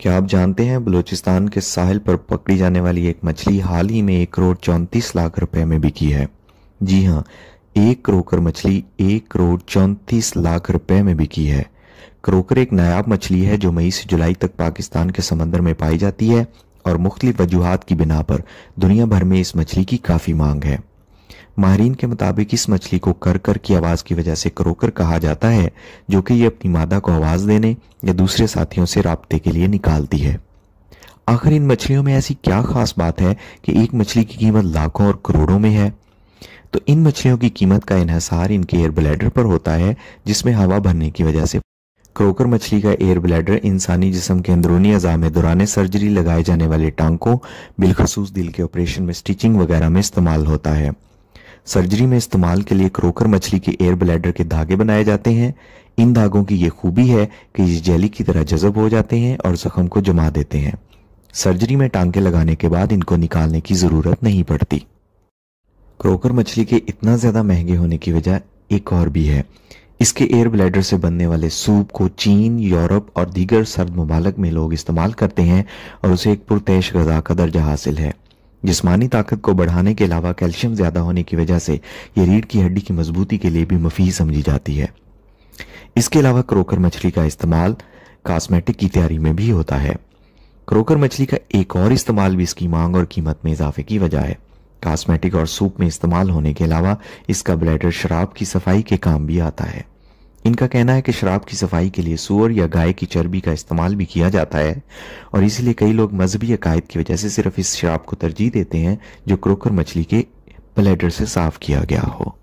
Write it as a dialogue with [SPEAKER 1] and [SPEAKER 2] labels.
[SPEAKER 1] क्या आप जानते हैं बलूचिस्तान के साहिल पर पकड़ी जाने वाली एक मछली हाल ही में एक करोड़ चौंतीस लाख रुपए में बिकी है जी हाँ एक क्रोकर मछली एक करोड़ चौंतीस लाख रुपए में बिकी है क्रोकर एक नायाब मछली है जो मई से जुलाई तक पाकिस्तान के समंदर में पाई जाती है और मुख्तलिफ वजूहत की बिना पर दुनिया भर में इस मछली की काफ़ी मांग है माहरीन के मुताबिक इस मछली को कर कर की आवाज़ की वजह से करोकर कहा जाता है जो कि ये अपनी मादा को आवाज़ देने या दूसरे साथियों से रबते के लिए निकालती है आखिर इन मछलियों में ऐसी क्या खास बात है कि एक मछली की कीमत लाखों और करोड़ों में है तो इन मछलियों की कीमत का इन्हसार इनके एयर ब्लैडर पर होता है जिसमें हवा भरने की वजह से क्रोकर मछली का एयर ब्लैडर इंसानी जिसम के अंदरूनी अज़ा में दौरान सर्जरी लगाए जाने वाले टांकों बिलखसूस दिल के ऑपरेशन में स्टिचिंग वगैरह में इस्तेमाल होता है सर्जरी में इस्तेमाल के लिए क्रोकर मछली के एयर ब्लैडर के धागे बनाए जाते हैं इन धागों की यह खूबी है कि ये जेली की तरह जजब हो जाते हैं और जख्म को जमा देते हैं सर्जरी में टांके लगाने के बाद इनको निकालने की ज़रूरत नहीं पड़ती क्रोकर मछली के इतना ज़्यादा महंगे होने की वजह एक और भी है इसके एयर ब्लैडर से बनने वाले सूप को चीन यूरोप और दीगर सर्द ममालक में लोग इस्तेमाल करते हैं और उसे एक पुरतेश गजा का दर्जा हासिल है जिस्मानी ताकत को बढ़ाने के अलावा कैल्शियम ज़्यादा होने की वजह से यह रीढ़ की हड्डी की मजबूती के लिए भी मुफीद समझी जाती है इसके अलावा क्रोकर मछली का इस्तेमाल कास्मेटिक की तैयारी में भी होता है क्रोकर मछली का एक और इस्तेमाल भी इसकी मांग और कीमत में इजाफे की वजह है कास्मेटिक और सूप में इस्तेमाल होने के अलावा इसका ब्लैडर शराब की सफाई के काम भी आता है इनका कहना है कि शराब की सफाई के लिए सूअर या गाय की चर्बी का इस्तेमाल भी किया जाता है और इसलिए कई लोग मजहबी अकायद की वजह से सिर्फ इस शराब को तरजीह देते हैं जो क्रोकर मछली के प्लेटर से साफ किया गया हो